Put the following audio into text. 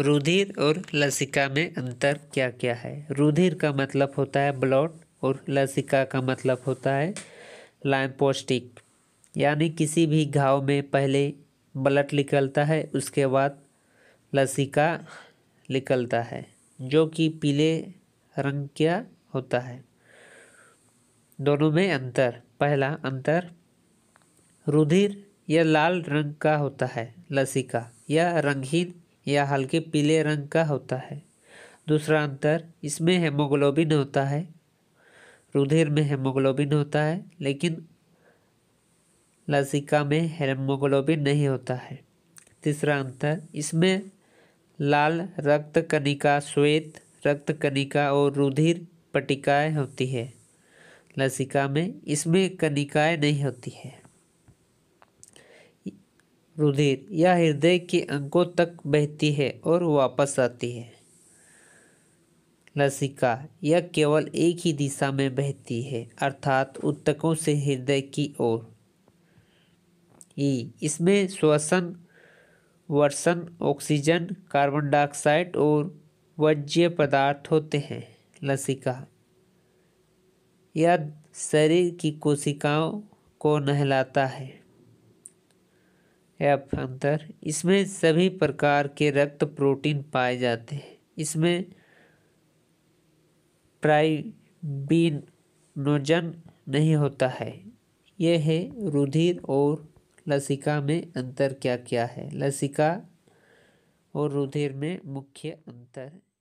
रुधिर और लसिका में अंतर क्या क्या है रुधिर का मतलब होता है ब्लड और लसिका का मतलब होता है लाइम्पोस्टिक यानी किसी भी घाव में पहले ब्लड निकलता है उसके बाद लसिका निकलता है जो कि पीले रंग क्या होता है दोनों में अंतर पहला अंतर रुधिर यह लाल रंग का होता है लसिका यह रंगहीन या हल्के पीले रंग का होता है दूसरा अंतर इसमें हेमोग्लोबिन होता है रुधिर में हेमोग्लोबिन होता है लेकिन लसिका में हेमोग्लोबिन नहीं होता है तीसरा अंतर इसमें लाल रक्त कणिका श्वेत रक्त कणिका और रुधिर पटिकाएँ होती है लसिका में इसमें कणिकाएँ नहीं होती है रुधिर यह हृदय के अंकों तक बहती है और वापस आती है लसिका यह केवल एक ही दिशा में बहती है अर्थात उत्तकों से हृदय की ओर ई इसमें श्वसन वर्षण ऑक्सीजन कार्बन डाइऑक्साइड और वज्य पदार्थ होते हैं लसिका यह शरीर की कोशिकाओं को नहलाता है है अंतर इसमें सभी प्रकार के रक्त प्रोटीन पाए जाते हैं इसमें प्राइबिनोजन नहीं होता है यह है रुधिर और लसिका में अंतर क्या क्या है लसिका और रुधिर में मुख्य अंतर